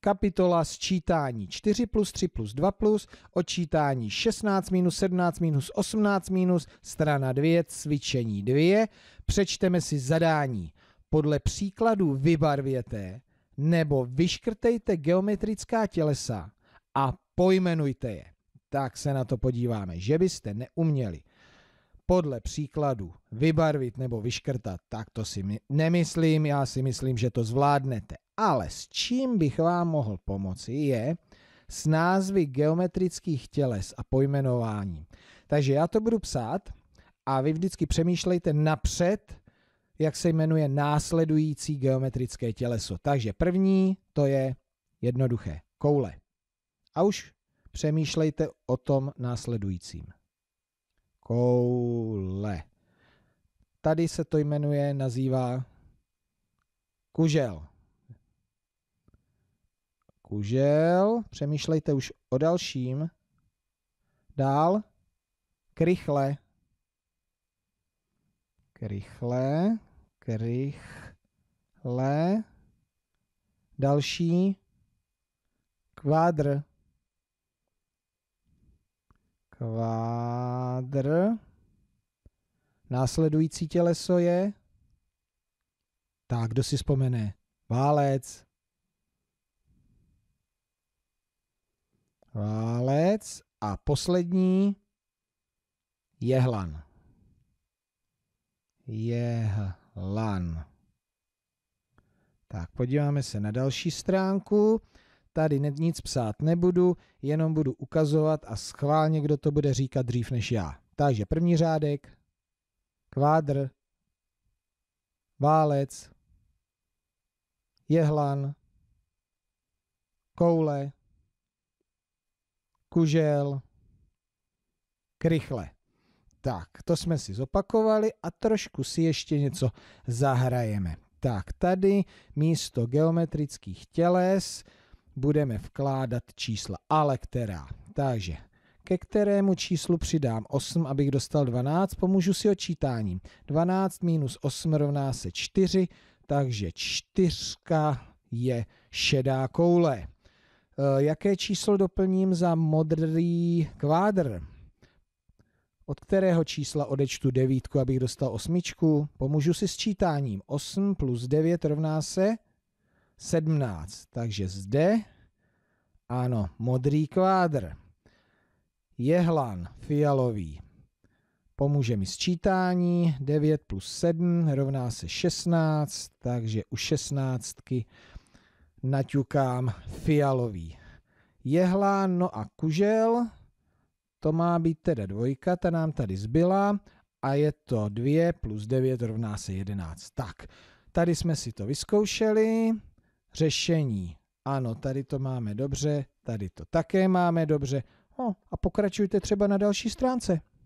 kapitola sčítání 4 plus 3 plus 2 plus, odčítání 16 minus 17 minus 18 minus, strana 2, cvičení 2, přečteme si zadání. Podle příkladu vybarvěte nebo vyškrtejte geometrická tělesa a pojmenujte je. Tak se na to podíváme, že byste neuměli podle příkladu vybarvit nebo vyškrtat, tak to si nemyslím, já si myslím, že to zvládnete. Ale s čím bych vám mohl pomoci je s názvy geometrických těles a pojmenováním. Takže já to budu psát a vy vždycky přemýšlejte napřed, jak se jmenuje následující geometrické těleso. Takže první to je jednoduché, koule. A už přemýšlejte o tom následujícím. Koule. Tady se to jmenuje, nazývá kužel. Kužel, přemýšlejte už o dalším. Dál. Krychle. Krychle. Krychle. Další. Kvádr. Kvádr. Následující těleso je... Tak, kdo si vzpomene? Válec. Válec a poslední jehlan. Jehlan. Tak, podíváme se na další stránku. Tady nic psát nebudu, jenom budu ukazovat a schválně, kdo to bude říkat dřív než já. Takže první řádek, kvádr, válec, jehlan, koule, kužel, krychle. Tak, to jsme si zopakovali a trošku si ještě něco zahrajeme. Tak, tady místo geometrických těles budeme vkládat čísla, ale která. Takže ke kterému číslu přidám 8, abych dostal 12, pomůžu si očítáním. 12 minus 8 rovná se 4, takže čtyřka je šedá koule. Eh, jaké číslo doplním za modrý kvádr? Od kterého čísla odečtu devítku, abych dostal osmičku? Pomůžu si s čítáním. 8 plus 9 rovná se 17. Takže zde, ano, modrý kvádr. Jehlan, fialový. Pomůže mi sčítání. 9 plus 7 rovná se 16, takže u 16 naťukám fialový. Jehlán, no a kužel, to má být teda dvojka, ta nám tady zbyla a je to 2 plus 9 rovná se 11. Tak, tady jsme si to vyzkoušeli, řešení, ano, tady to máme dobře, tady to také máme dobře, no, a pokračujte třeba na další stránce.